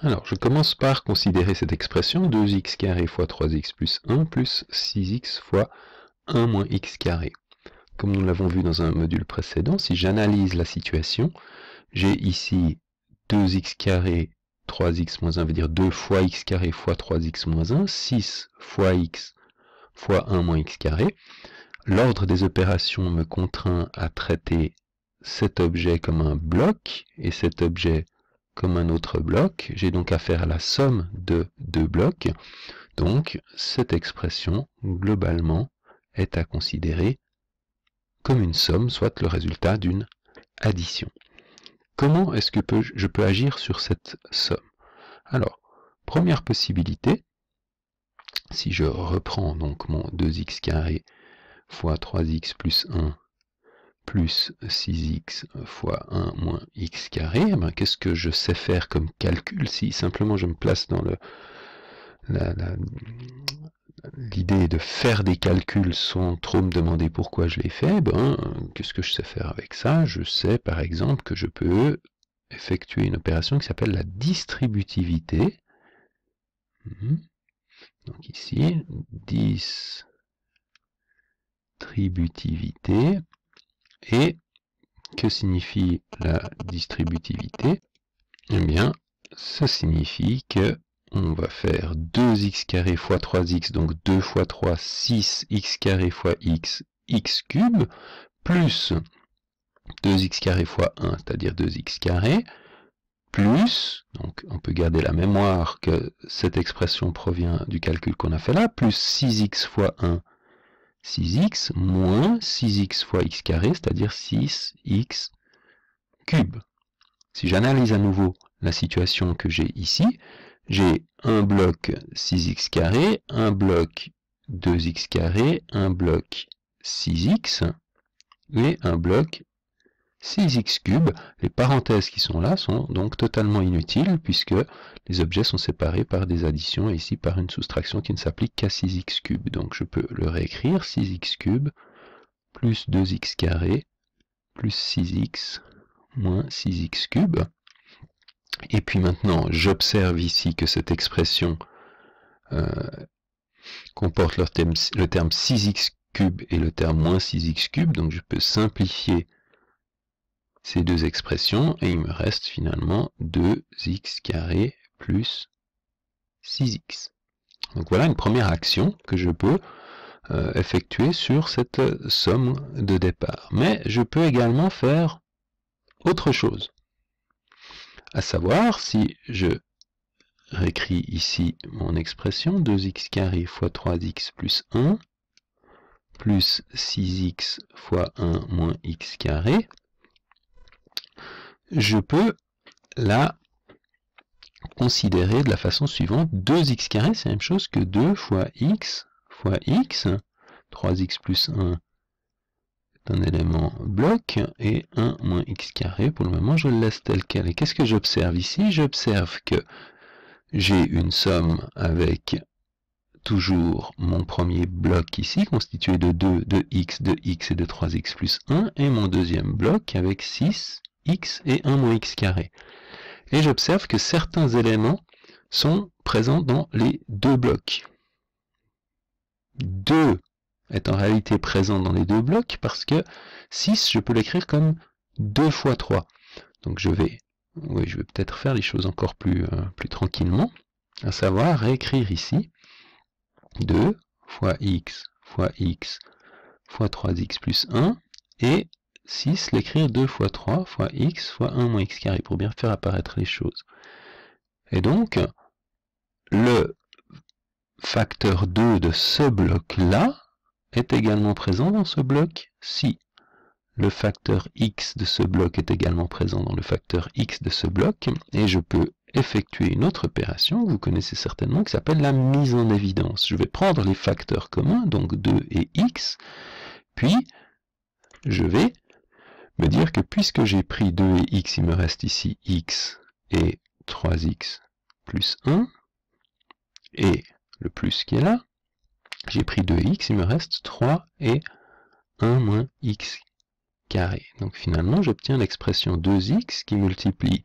Alors, je commence par considérer cette expression 2x carré fois 3x plus 1 plus 6x fois 1 moins x carré. Comme nous l'avons vu dans un module précédent, si j'analyse la situation, j'ai ici 2x carré, 3x moins 1 veut dire 2 fois x carré fois 3x moins 1, 6 fois x fois 1 moins x carré. L'ordre des opérations me contraint à traiter cet objet comme un bloc, et cet objet comme un autre bloc. J'ai donc affaire à la somme de deux blocs. Donc, cette expression, globalement, est à considérer comme une somme, soit le résultat d'une addition. Comment est-ce que je peux agir sur cette somme Alors, première possibilité, si je reprends donc mon 2x carré fois 3x plus 1 plus 6x fois 1 moins x carré, eh ben, qu'est-ce que je sais faire comme calcul si simplement je me place dans le l'idée de faire des calculs sans trop me demander pourquoi je les fais, eh ben, qu'est-ce que je sais faire avec ça Je sais par exemple que je peux effectuer une opération qui s'appelle la distributivité. Mhm. Donc ici, distributivité, et que signifie la distributivité Eh bien, ça signifie que on va faire 2x carré fois 3x, donc 2 fois 3, 6x carré fois x, x cube, plus 2x carré fois 1, c'est-à-dire 2x carré, plus, donc on peut garder la mémoire que cette expression provient du calcul qu'on a fait là, plus 6x fois 1, 6x moins 6x fois x carré, c'est-à-dire 6x cube. Si j'analyse à nouveau la situation que j'ai ici, j'ai un bloc 6x carré, un bloc 2x carré, un bloc 6x et un bloc 6x cube, les parenthèses qui sont là sont donc totalement inutiles puisque les objets sont séparés par des additions et ici par une soustraction qui ne s'applique qu'à 6x cube. Donc je peux le réécrire, 6x cube plus 2x carré plus 6x moins 6x cube. Et puis maintenant, j'observe ici que cette expression euh, comporte le terme, le terme 6x cube et le terme moins 6x cube, donc je peux simplifier ces deux expressions et il me reste finalement 2x carré plus 6x. Donc voilà une première action que je peux euh, effectuer sur cette somme de départ. Mais je peux également faire autre chose. À savoir, si je réécris ici mon expression, 2x carré fois 3x plus 1, plus 6x fois 1 moins x carré, je peux la considérer de la façon suivante. 2x carré, c'est la même chose que 2 fois x fois x. 3x plus 1 est un élément bloc. Et 1 moins x carré, pour le moment, je le laisse tel quel. Et qu'est-ce que j'observe ici J'observe que j'ai une somme avec toujours mon premier bloc ici, constitué de 2, de x, de x et de 3x plus 1, et mon deuxième bloc avec 6 x et 1 moins x carré. Et j'observe que certains éléments sont présents dans les deux blocs. 2 est en réalité présent dans les deux blocs parce que 6, je peux l'écrire comme 2 fois 3. Donc je vais, oui, je vais peut-être faire les choses encore plus, euh, plus tranquillement, à savoir réécrire ici 2 fois x fois x fois 3x plus 1 et 6, l'écrire 2 fois 3 fois x fois 1 moins x carré pour bien faire apparaître les choses. Et donc, le facteur 2 de ce bloc-là est également présent dans ce bloc Si Le facteur x de ce bloc est également présent dans le facteur x de ce bloc, et je peux effectuer une autre opération vous connaissez certainement qui s'appelle la mise en évidence. Je vais prendre les facteurs communs, donc 2 et x, puis je vais me dire que puisque j'ai pris 2 et x, il me reste ici x et 3x plus 1, et le plus qui est là, j'ai pris 2x, il me reste 3 et 1 moins x carré. Donc finalement, j'obtiens l'expression 2x qui multiplie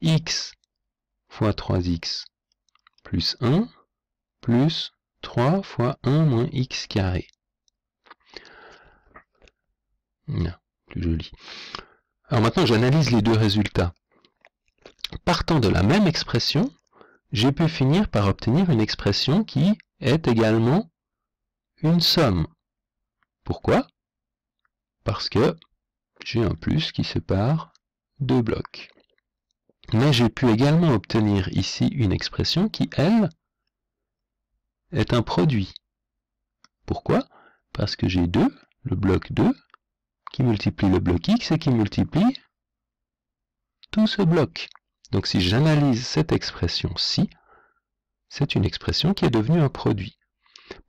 x fois 3x plus 1 plus 3 fois 1 moins x carré plus joli. Alors maintenant, j'analyse les deux résultats. Partant de la même expression, j'ai pu finir par obtenir une expression qui est également une somme. Pourquoi Parce que j'ai un plus qui sépare deux blocs. Mais j'ai pu également obtenir ici une expression qui, elle, est un produit. Pourquoi Parce que j'ai deux, le bloc 2, qui multiplie le bloc X et qui multiplie tout ce bloc. Donc si j'analyse cette expression-ci, c'est une expression qui est devenue un produit.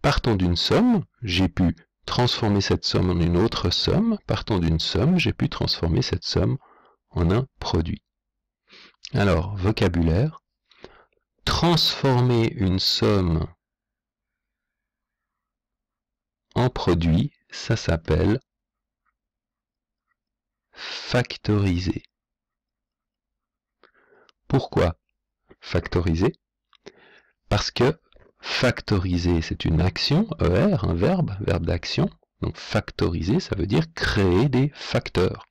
Partant d'une somme, j'ai pu transformer cette somme en une autre somme. Partant d'une somme, j'ai pu transformer cette somme en un produit. Alors, vocabulaire. Transformer une somme en produit, ça s'appelle factoriser. Pourquoi factoriser Parce que factoriser, c'est une action, ER, un verbe, verbe d'action. Donc factoriser, ça veut dire créer des facteurs.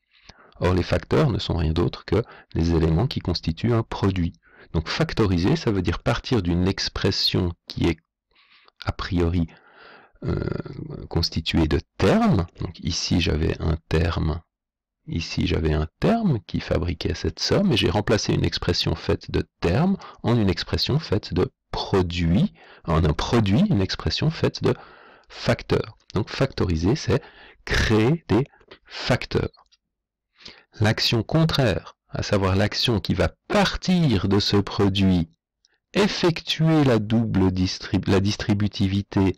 Or, les facteurs ne sont rien d'autre que les éléments qui constituent un produit. Donc factoriser, ça veut dire partir d'une expression qui est a priori euh, constituée de termes. Donc ici, j'avais un terme Ici, j'avais un terme qui fabriquait cette somme et j'ai remplacé une expression faite de terme en une expression faite de produit, en un produit, une expression faite de facteur. Donc factoriser, c'est créer des facteurs. L'action contraire, à savoir l'action qui va partir de ce produit, effectuer la double la distributivité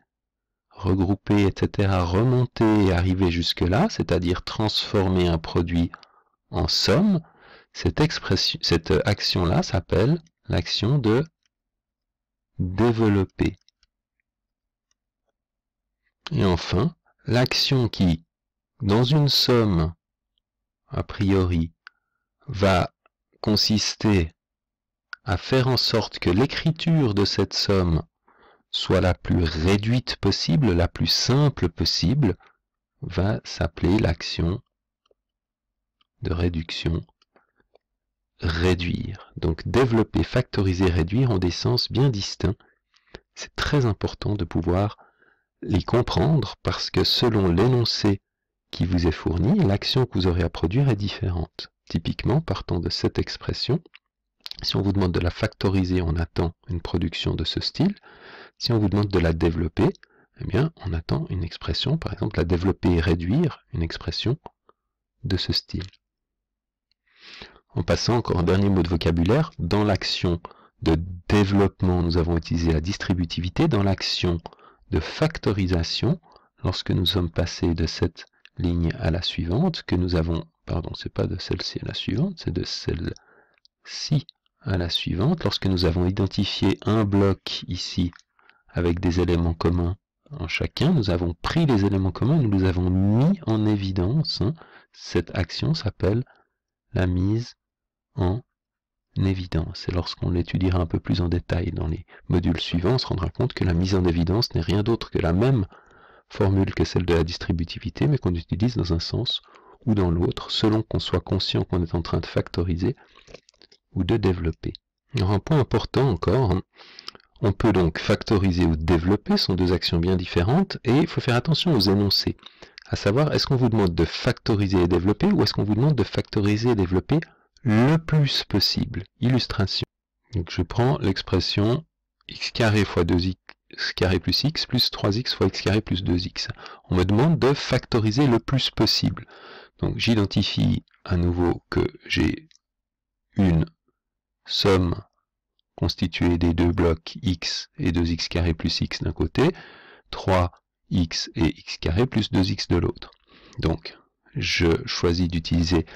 regrouper, etc., remonter et arriver jusque-là, c'est-à-dire transformer un produit en somme, cette, cette action-là s'appelle l'action de développer. Et enfin, l'action qui, dans une somme, a priori, va consister à faire en sorte que l'écriture de cette somme soit la plus réduite possible, la plus simple possible, va s'appeler l'action de réduction réduire. Donc développer, factoriser, réduire ont des sens bien distincts. C'est très important de pouvoir les comprendre parce que selon l'énoncé qui vous est fourni, l'action que vous aurez à produire est différente. Typiquement, partant de cette expression, si on vous demande de la factoriser, on attend une production de ce style. Si on vous demande de la développer, eh bien, on attend une expression, par exemple, la développer et réduire, une expression de ce style. En passant encore un dernier mot de vocabulaire, dans l'action de développement, nous avons utilisé la distributivité. Dans l'action de factorisation, lorsque nous sommes passés de cette ligne à la suivante, que nous avons, pardon, c'est pas de celle-ci à la suivante, c'est de celle-ci à la suivante, lorsque nous avons identifié un bloc ici avec des éléments communs en chacun, nous avons pris les éléments communs, nous les avons mis en évidence. Hein. Cette action s'appelle la mise en évidence. Et lorsqu'on l'étudiera un peu plus en détail dans les modules suivants, on se rendra compte que la mise en évidence n'est rien d'autre que la même formule que celle de la distributivité, mais qu'on utilise dans un sens ou dans l'autre, selon qu'on soit conscient qu'on est en train de factoriser ou de développer. un point important encore, hein, on peut donc factoriser ou développer, sont deux actions bien différentes, et il faut faire attention aux énoncés, à savoir est-ce qu'on vous demande de factoriser et développer ou est-ce qu'on vous demande de factoriser et développer le plus possible. Illustration. Donc je prends l'expression x carré fois 2x carré plus x plus 3x fois x carré plus 2x. On me demande de factoriser le plus possible. Donc j'identifie à nouveau que j'ai une somme constitué des deux blocs x et 2x plus x d'un côté, 3x et x plus 2x de l'autre. Donc, je choisis d'utiliser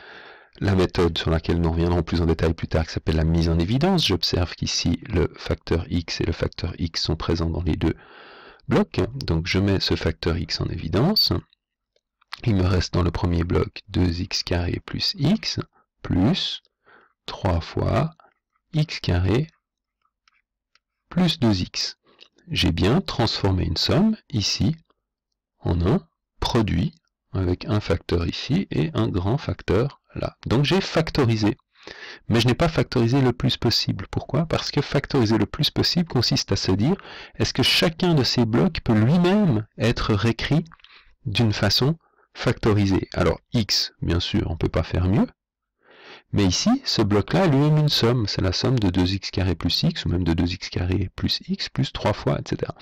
la méthode sur laquelle nous reviendrons plus en détail plus tard, qui s'appelle la mise en évidence. J'observe qu'ici, le facteur x et le facteur x sont présents dans les deux blocs. Donc, je mets ce facteur x en évidence. Il me reste dans le premier bloc 2x plus x, plus 3 fois x carré plus 2x. J'ai bien transformé une somme, ici, en un produit, avec un facteur ici et un grand facteur là. Donc j'ai factorisé. Mais je n'ai pas factorisé le plus possible. Pourquoi Parce que factoriser le plus possible consiste à se dire, est-ce que chacun de ces blocs peut lui-même être réécrit d'une façon factorisée Alors x, bien sûr, on ne peut pas faire mieux, mais ici, ce bloc-là lui-même une somme. C'est la somme de 2x plus x, ou même de 2x plus x, plus 3 fois, etc.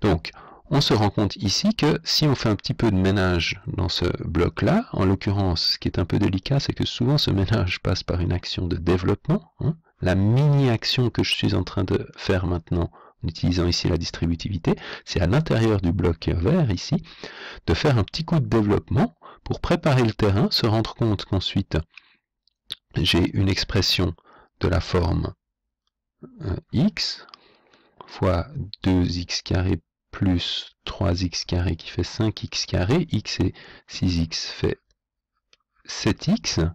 Donc, on se rend compte ici que si on fait un petit peu de ménage dans ce bloc-là, en l'occurrence, ce qui est un peu délicat, c'est que souvent ce ménage passe par une action de développement. Hein. La mini-action que je suis en train de faire maintenant, en utilisant ici la distributivité, c'est à l'intérieur du bloc vert, ici, de faire un petit coup de développement pour préparer le terrain, se rendre compte qu'ensuite, j'ai une expression de la forme euh, x fois 2x carré plus 3x carré qui fait 5x carré, x et 6x fait 7x,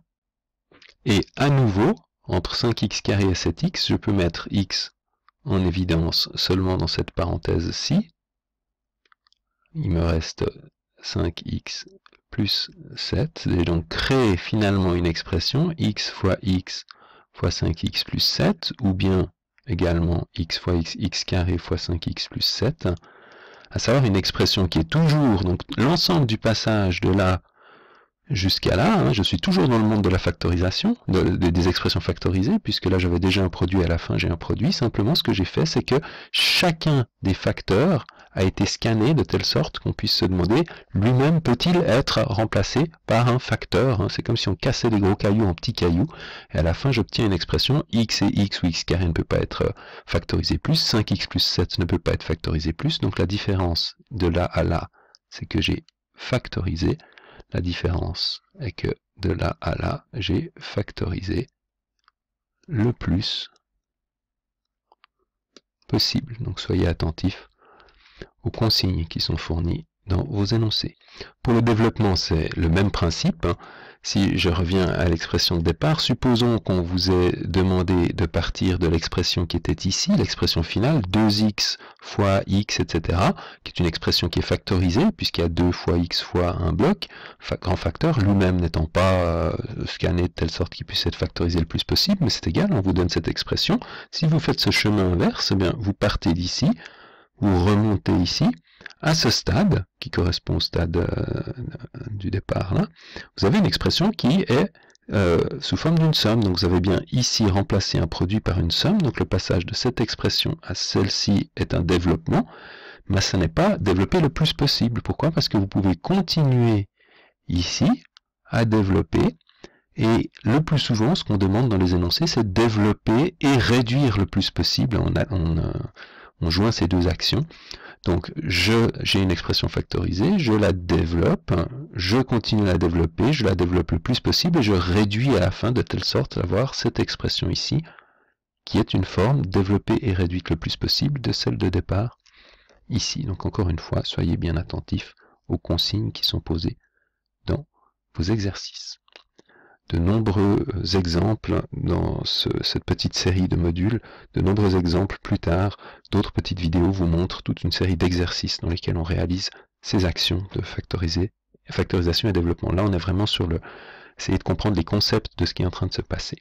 et à nouveau, entre 5x carré et 7x, je peux mettre x en évidence seulement dans cette parenthèse-ci, il me reste 5x plus 7. et donc créer finalement une expression x fois x fois 5x plus 7, ou bien également x fois x, x carré fois 5x plus 7, à savoir une expression qui est toujours, donc l'ensemble du passage de là jusqu'à là, hein, je suis toujours dans le monde de la factorisation, des expressions factorisées, puisque là j'avais déjà un produit à la fin, j'ai un produit, simplement ce que j'ai fait, c'est que chacun des facteurs a été scanné de telle sorte qu'on puisse se demander lui-même peut-il être remplacé par un facteur hein? C'est comme si on cassait des gros cailloux en petits cailloux et à la fin j'obtiens une expression x et x ou x carré ne peut pas être euh, factorisé plus, 5x plus 7 ne peut pas être factorisé plus, donc la différence de là à là c'est que j'ai factorisé, la différence est que de là à là j'ai factorisé le plus possible. Donc soyez attentifs aux consignes qui sont fournies dans vos énoncés. Pour le développement, c'est le même principe. Hein. Si je reviens à l'expression de départ, supposons qu'on vous ait demandé de partir de l'expression qui était ici, l'expression finale, 2x fois x, etc., qui est une expression qui est factorisée, puisqu'il y a 2 fois x fois un bloc, grand facteur, lui-même n'étant pas euh, scanné de telle sorte qu'il puisse être factorisé le plus possible, mais c'est égal, on vous donne cette expression. Si vous faites ce chemin inverse, eh bien, vous partez d'ici, ou remonter ici, à ce stade, qui correspond au stade euh, du départ là, vous avez une expression qui est euh, sous forme d'une somme. Donc vous avez bien ici remplacé un produit par une somme, donc le passage de cette expression à celle-ci est un développement, mais ce n'est pas développer le plus possible. Pourquoi Parce que vous pouvez continuer ici à développer, et le plus souvent, ce qu'on demande dans les énoncés, c'est développer et réduire le plus possible. On, on joint ces deux actions. Donc j'ai une expression factorisée, je la développe, je continue à la développer, je la développe le plus possible et je réduis à la fin de telle sorte d'avoir cette expression ici qui est une forme développée et réduite le plus possible de celle de départ ici. Donc encore une fois, soyez bien attentifs aux consignes qui sont posées dans vos exercices de nombreux exemples dans cette petite série de modules, de nombreux exemples plus tard, d'autres petites vidéos vous montrent toute une série d'exercices dans lesquels on réalise ces actions de factoriser, factorisation et développement. Là, on est vraiment sur le essayer de comprendre les concepts de ce qui est en train de se passer.